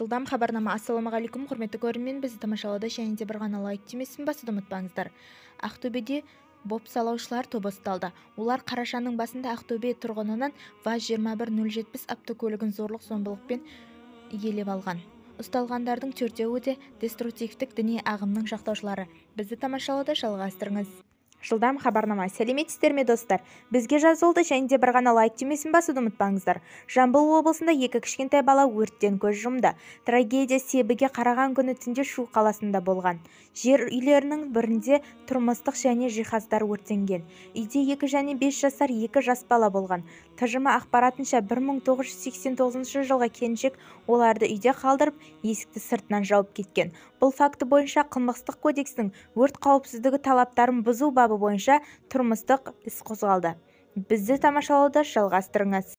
жылдам хабарнама ассалаумағалейкум құрметті көрермен бізді тамашалауда және де бір ғана лайк түймесін басуды ұмытпаңыздар ақтөбеде бопсалаушылар тобы ұсталды олар қарашаның басында ақтөбе тұрғынынан ваз жетпіс автокөлігін зорлық зомбылықпен иелеп алған ұсталғандардың төртеуі де деструктивтік діни ағымның жақтаушылары бізді тамашалауда жалғастырыңыз жылдам хабарнама сәлеметсіздер ме достар бізге жазылды және де бір ғана лайк түймесін басуды ұмытпаңыздар жамбыл облысында екі кішкентай бала өрттен көз жұмды трагедия себіге қараған күні түнде шу қаласында болған жер үйлерінің бірінде тұрмыстық және жиһаздар өртенген үйде екі және бес жасар екі жас бала болған тжм ақпаратынша 1989 жылғы келіншек оларды үйде қалдырып есікті сыртынан жауып кеткен бұл факті бойынша қылмыстық кодекстің өрт қауіпсіздігі талаптарын бұзу бабы бабы бойынша тұрмыстық іс қозғалды бізді тамашалауды жалғастырыңыз